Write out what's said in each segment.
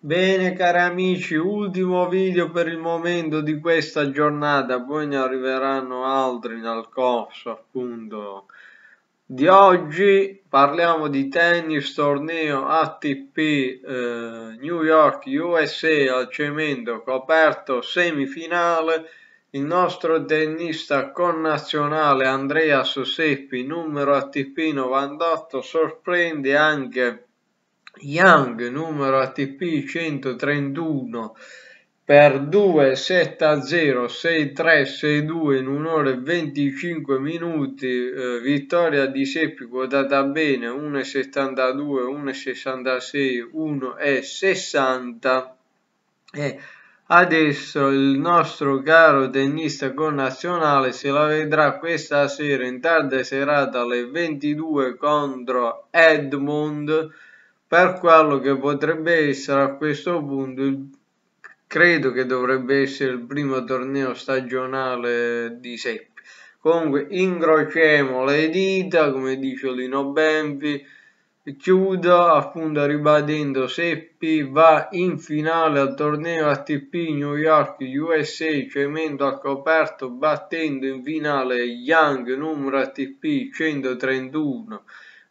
Bene cari amici, ultimo video per il momento di questa giornata, poi ne arriveranno altri nel corso appunto di oggi. Parliamo di tennis torneo ATP eh, New York USA al cemento coperto semifinale. Il nostro tennista connazionale Andrea Soseppi, numero ATP 98, sorprende anche Young numero ATP 131 per 2-7-0-6-3-6-2 in un'ora e 25 minuti, eh, vittoria di Seppi quotata bene 1,72, 1,66, 1,60 e adesso il nostro caro tennista connazionale se la vedrà questa sera in tarda serata alle 22 contro Edmond per quello che potrebbe essere a questo punto il, credo che dovrebbe essere il primo torneo stagionale di Seppi comunque incrociamo le dita come dice Lino Bempi chiudo appunto ribadendo Seppi va in finale al torneo ATP New York USA cemento a coperto battendo in finale Young numero ATP 131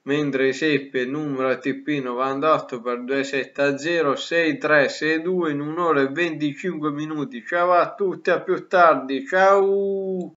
mentre seppe numero TP98 per 270 6362 in 1 ora e 25 minuti. Ciao a tutti, a più tardi, ciao!